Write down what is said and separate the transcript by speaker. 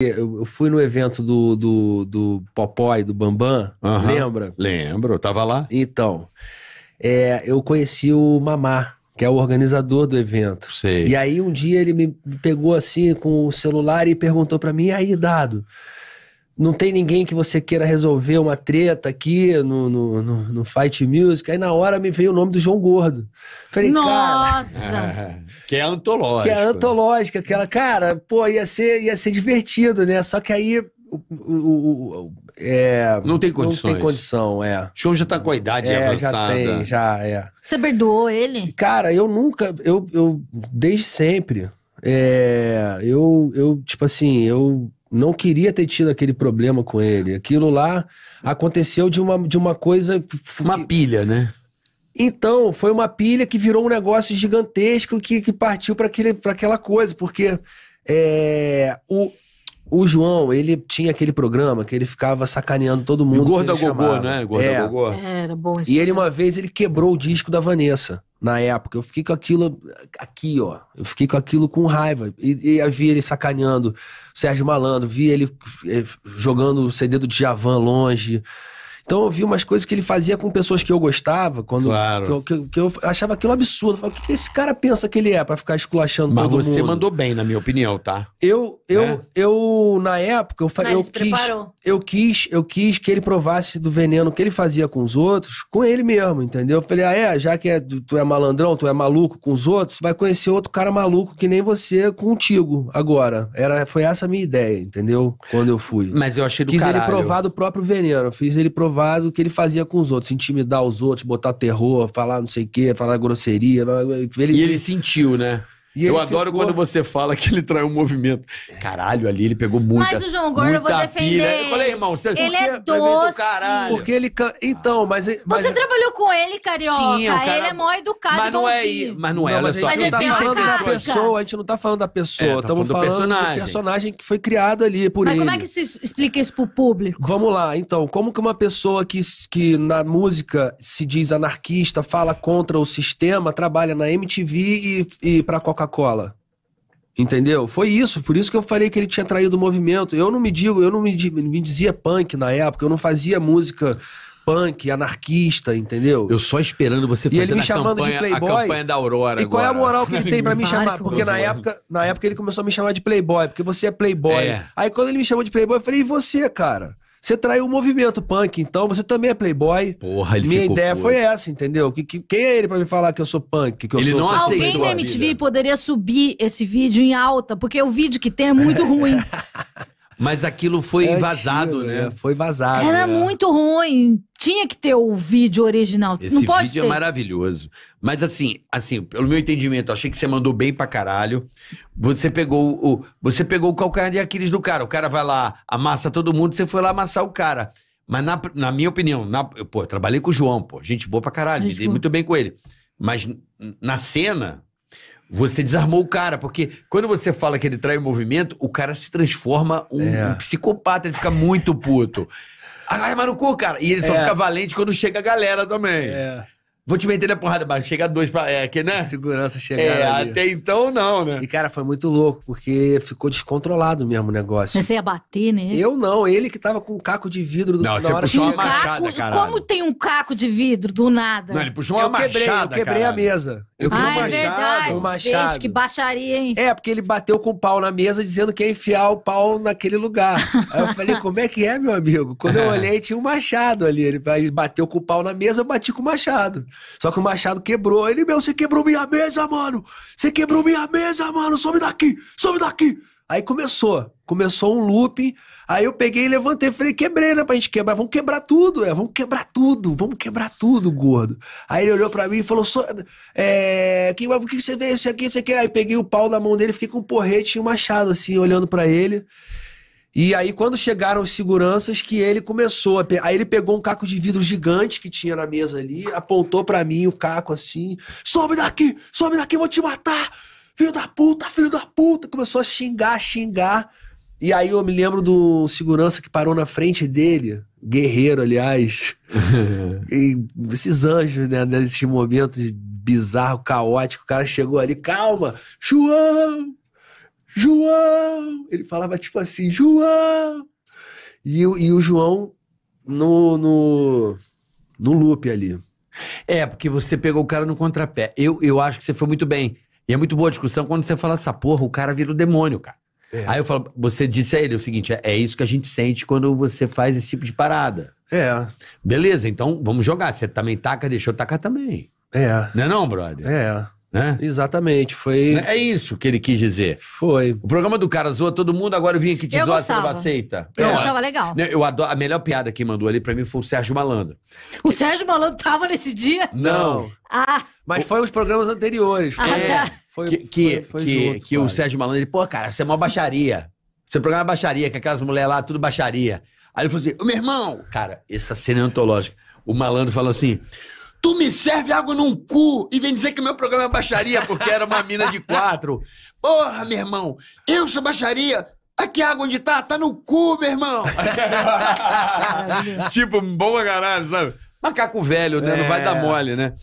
Speaker 1: Eu fui no evento do, do, do Popói, do Bambam, uhum. lembra? Lembro, tava lá. Então, é, eu conheci o Mamá, que é o organizador do evento. Sei. E aí um dia ele me pegou assim com o celular e perguntou para mim, aí, Dado, não tem ninguém que você queira resolver uma treta aqui no, no, no, no, Fight Music. Aí na hora me veio o nome do João Gordo. Falei, Nossa! Cara,
Speaker 2: que é antológica. Que é né?
Speaker 1: antológica, aquela, cara, pô, ia ser, ia ser divertido, né? Só que aí. O, o, o
Speaker 2: é, não tem condições. Não tem condição, é. O João já tá com a idade é, avançada. Já tem, já, é.
Speaker 1: Você perdoou ele? Cara, eu nunca, eu, eu desde sempre, é, eu, eu, tipo assim, eu não queria ter tido aquele problema com ele. Aquilo lá aconteceu de uma, de uma coisa. Uma que...
Speaker 2: pilha, né?
Speaker 1: Então, foi uma pilha que virou um negócio gigantesco que, que partiu para aquela coisa, porque é, o, o João, ele tinha aquele programa que ele ficava sacaneando todo mundo. O Gorda Gogô, né? Gorda é. Gogô. É, era bom isso. E ele, uma vez, ele quebrou o disco da Vanessa na época. Eu fiquei com aquilo aqui, ó. Eu fiquei com aquilo com raiva. E, e vi ele sacaneando Sérgio Malandro, vi ele eh, jogando o CD do Djavan longe, então eu vi umas coisas que ele fazia com pessoas que eu gostava, quando claro. que, eu, que que eu achava aquilo absurdo. Eu falava, o que, que, esse cara pensa que ele é para ficar esculachando Mas todo mundo? Mas você mandou
Speaker 2: bem, na minha opinião, tá? Eu, eu, é?
Speaker 1: eu na época, eu, eu quis, eu quis, eu quis que ele provasse do veneno que ele fazia com os outros, com ele mesmo, entendeu? Eu falei, ah é, já que é, tu é malandrão, tu é maluco com os outros, vai conhecer outro cara maluco que nem você contigo agora. Era, foi essa a minha ideia, entendeu? Quando eu fui. Mas eu achei do quis caralho. Quis ele provar do próprio veneno, fiz ele provar provado que ele fazia com os outros, intimidar os outros, botar terror, falar não sei o quê, falar grosseria. Ele... E
Speaker 2: ele sentiu, né? eu adoro ficou... quando você fala que ele traiu o um movimento. Caralho, ali ele pegou muita Mas o João Gordo eu vou defender. Eu falei, irmão, você... Ele é doce. Porque ele... Então,
Speaker 1: mas... mas... Você
Speaker 2: trabalhou com ele, Carioca. Sim, cara... Ele é mó educado Mas não é... Mas não é, não, olha só. A gente não tá falando da pessoa, a
Speaker 1: gente não tá falando da pessoa. É, Estamos tá falando, do, personagem. do personagem que foi criado ali por mas ele. Mas como é que se explica isso pro público? Vamos lá, então. Como que uma pessoa que, que na música se diz anarquista, fala contra o sistema, trabalha na MTV e, e pra Coca-Cola cola, Entendeu? Foi isso, por isso que eu falei que ele tinha traído o movimento. Eu não me digo, eu não me, me dizia punk na época, eu não fazia música punk, anarquista, entendeu? Eu só esperando você fazer e ele me chamando campanha, de playboy. A campanha da Aurora. E agora. qual é a moral que ele tem para me chamar? Porque na época, na época ele começou a me chamar de playboy, porque você é playboy. É. Aí quando ele me chamou de playboy, eu falei: "E você, cara?" Você traiu o movimento punk, então você também é playboy.
Speaker 2: Porra, ele Minha ideia puro. foi
Speaker 1: essa, entendeu? Que, que, quem é ele para me falar que eu sou punk? Que eu sou não punk? Alguém da MTV poderia subir esse vídeo em alta, porque o vídeo que tem é muito ruim.
Speaker 2: Mas aquilo foi é, vazado, né? É. Foi vazado. Era é. muito
Speaker 1: ruim. Tinha que ter o vídeo original. Esse Não pode vídeo é ter. é
Speaker 2: maravilhoso. Mas assim, assim, pelo meu entendimento, achei que você mandou bem pra caralho. Você pegou o, você pegou o calcanhar de Aquiles do cara. O cara vai lá, amassa todo mundo, você foi lá amassar o cara. Mas na, na minha opinião, na, pô, eu trabalhei com o João, pô, gente boa pra caralho, gente me dei muito bem com ele. Mas na cena, você desarmou o cara, porque quando você fala que ele trai o movimento, o cara se transforma um, é. um psicopata, ele fica muito puto. Ai, mas no cu, cara. E ele só é. fica valente quando chega a galera também. É. Vou te meter na porrada, mas chega dois pra. É, que, né? Segurança chegar. É, ali. até
Speaker 1: então não, né? E, cara, foi muito louco, porque ficou descontrolado mesmo o negócio. Você ia bater, né? Eu não, ele que tava com um caco de vidro do Não, você puxou uma machada, cara. Como tem um caco de vidro do nada? Não, ele puxou uma eu machada. Quebrei, eu quebrei caralho. a mesa. Eu ah, é verdade. Um machado. Gente, que baixaria, hein? É, porque ele bateu com o pau na mesa dizendo que ia enfiar o pau naquele lugar. Aí eu falei, como é que é, meu amigo? Quando eu olhei, tinha um machado ali. Ele bateu com o pau na mesa, eu bati com o machado. Só que o Machado quebrou. Ele, meu, você quebrou minha mesa, mano! Você quebrou minha mesa, mano! Sobe daqui! Sobe daqui! Aí começou. Começou um looping. Aí eu peguei e levantei. Falei, quebrei, né? Pra gente quebrar. Vamos quebrar tudo, é. Vamos quebrar tudo. Vamos quebrar tudo, gordo. Aí ele olhou pra mim e falou, so, é, que, por que você vê esse aqui, esse aqui? Aí peguei o pau na mão dele, fiquei com um porrete e um machado, assim, olhando pra ele. E aí, quando chegaram os seguranças, que ele começou. A pe... Aí ele pegou um caco de vidro gigante que tinha na mesa ali, apontou para mim o caco assim: sobe daqui, sobe daqui, vou te matar! Filho da puta, filho da puta! Começou a xingar, xingar. E aí eu me lembro do segurança que parou na frente dele, guerreiro, aliás. esses anjos, né? Nesses momentos bizarro, caótico, o cara chegou ali, calma, João, João! Ele falava tipo assim, João! E, e o João no, no,
Speaker 2: no loop ali. É, porque você pegou o cara no contrapé. Eu, eu acho que você foi muito bem. E é muito boa a discussão quando você fala essa porra, o cara vira o demônio, cara. É. Aí eu falo, você disse a ele o seguinte: é, é, isso que a gente sente quando você faz esse tipo de parada. É. Beleza, então vamos jogar. Você também taca, deixou tacar também. É. Não é não, brother? É. Né? Exatamente, foi. É isso que ele quis dizer. Foi. O programa do cara zoa todo mundo, agora eu vim aqui te zoar, você não aceita. Eu achava é- legal. Eu adoro, a melhor piada que mandou ali pra mim foi o Sérgio Malandro. O Sérgio Malandro tava nesse dia? Não. Ah. Mas foi os programas anteriores. Foi, ah, tá. foi, que, que, foi, que, junto, que o Sérgio Malandro, ele, pô, cara, você é uma baixaria. Seu é programa é baixaria, que aquelas mulheres lá, tudo baixaria. Aí ele falou assim: Ô meu irmão! Cara, essa cena é antológica. O malandro falou assim: Tu me serve água num cu e vem dizer que meu programa é baixaria porque era uma mina de quatro. Porra, meu irmão, eu sou baixaria. Aqui é a água onde tá? Tá no cu, meu irmão. tipo, boa caralho, sabe? Macaco velho, né? É. Não vai dar é. mole,
Speaker 1: né?